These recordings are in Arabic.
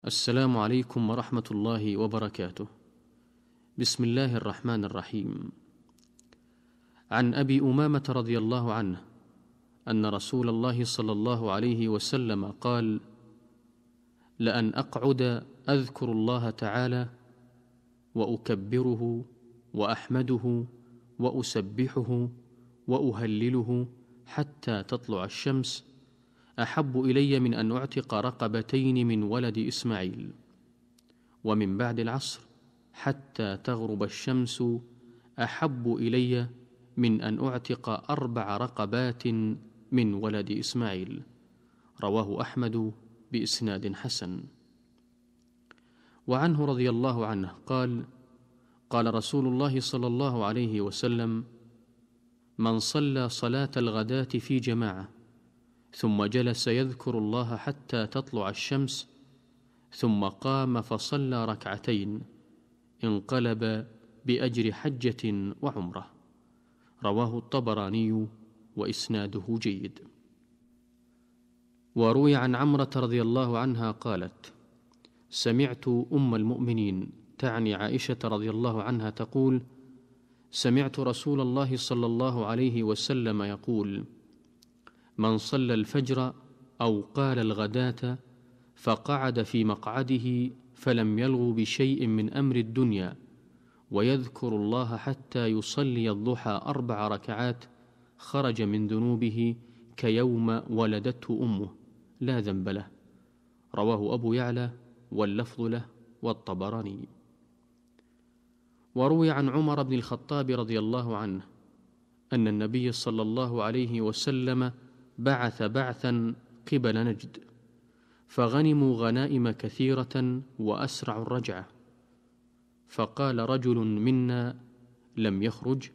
السلام عليكم ورحمة الله وبركاته. بسم الله الرحمن الرحيم. عن أبي أمامة رضي الله عنه أن رسول الله صلى الله عليه وسلم قال: لأن أقعد أذكر الله تعالى وأكبره وأحمده وأسبحه وأهلله حتى تطلع الشمس احب الي من ان اعتق رقبتين من ولد اسماعيل ومن بعد العصر حتى تغرب الشمس احب الي من ان اعتق اربع رقبات من ولد اسماعيل رواه احمد باسناد حسن وعنه رضي الله عنه قال قال رسول الله صلى الله عليه وسلم من صلى صلاه الغداه في جماعه ثم جلس يذكر الله حتى تطلع الشمس ثم قام فصلى ركعتين انقلب باجر حجه وعمره رواه الطبراني واسناده جيد وروي عن عمره رضي الله عنها قالت سمعت ام المؤمنين تعني عائشه رضي الله عنها تقول سمعت رسول الله صلى الله عليه وسلم يقول من صلى الفجر او قال الغداه فقعد في مقعده فلم يلغ بشيء من امر الدنيا ويذكر الله حتى يصلي الضحى اربع ركعات خرج من ذنوبه كيوم ولدته امه لا ذنب له رواه ابو يعلى واللفظ له والطبراني وروي عن عمر بن الخطاب رضي الله عنه ان النبي صلى الله عليه وسلم بعث بعثا قبل نجد فغنموا غنائم كثيره واسرعوا الرجعه فقال رجل منا لم يخرج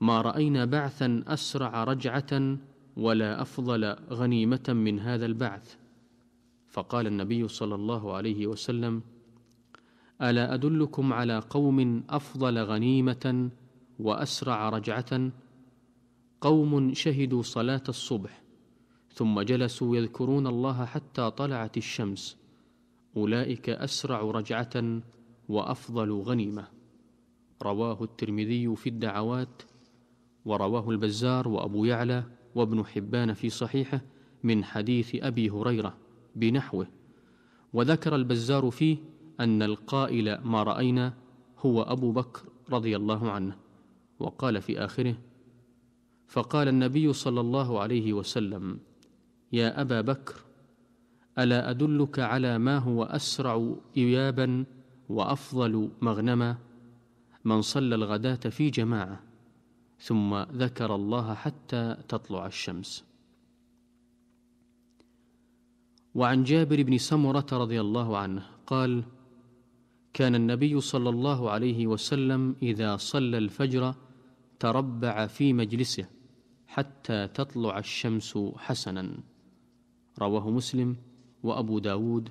ما راينا بعثا اسرع رجعه ولا افضل غنيمه من هذا البعث فقال النبي صلى الله عليه وسلم الا ادلكم على قوم افضل غنيمه واسرع رجعه قوم شهدوا صلاه الصبح ثم جلسوا يذكرون الله حتى طلعت الشمس اولئك اسرع رجعه وافضل غنيمه رواه الترمذي في الدعوات ورواه البزار وابو يعلى وابن حبان في صحيحه من حديث ابي هريره بنحوه وذكر البزار فيه ان القائل ما راينا هو ابو بكر رضي الله عنه وقال في اخره فقال النبي صلى الله عليه وسلم يا ابا بكر الا ادلك على ما هو اسرع ايابا وافضل مغنما من صلى الغداه في جماعه ثم ذكر الله حتى تطلع الشمس وعن جابر بن سمره رضي الله عنه قال كان النبي صلى الله عليه وسلم اذا صلى الفجر تربع في مجلسه حتى تطلع الشمس حسنا رواه مسلم وأبو داود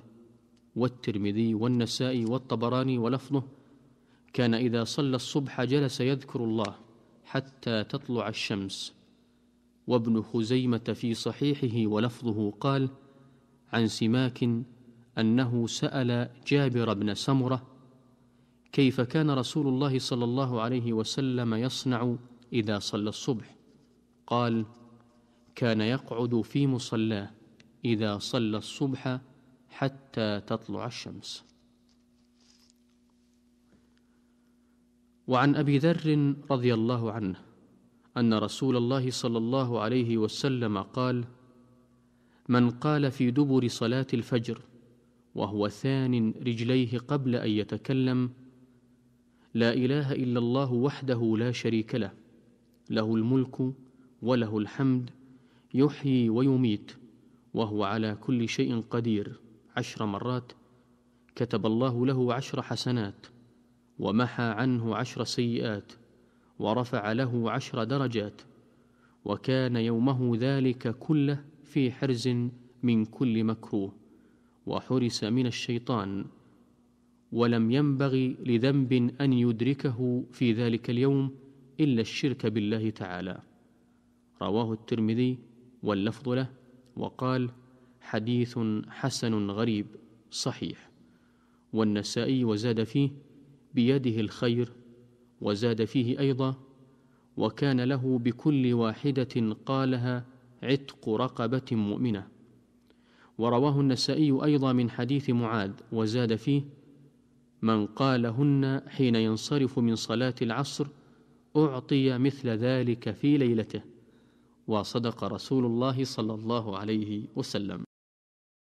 والترمذي والنسائي والطبراني ولفظه كان إذا صلى الصبح جلس يذكر الله حتى تطلع الشمس وابن خزيمة في صحيحه ولفظه قال عن سماك أنه سأل جابر بن سمرة كيف كان رسول الله صلى الله عليه وسلم يصنع إذا صلى الصبح قال كان يقعد في مصلاه اذا صلى الصبح حتى تطلع الشمس وعن ابي ذر رضي الله عنه ان رسول الله صلى الله عليه وسلم قال من قال في دبر صلاه الفجر وهو ثان رجليه قبل ان يتكلم لا اله الا الله وحده لا شريك له له الملك وله الحمد يحيي ويميت وهو على كل شيء قدير عشر مرات كتب الله له عشر حسنات ومحى عنه عشر سيئات ورفع له عشر درجات وكان يومه ذلك كله في حرز من كل مكروه وحرس من الشيطان ولم ينبغي لذنب ان يدركه في ذلك اليوم الا الشرك بالله تعالى رواه الترمذي واللفظ له وقال حديث حسن غريب صحيح والنسائي وزاد فيه بيده الخير وزاد فيه ايضا وكان له بكل واحده قالها عتق رقبه مؤمنه ورواه النسائي ايضا من حديث معاذ وزاد فيه من قالهن حين ينصرف من صلاه العصر اعطي مثل ذلك في ليلته وصدق رسول الله صلى الله عليه وسلم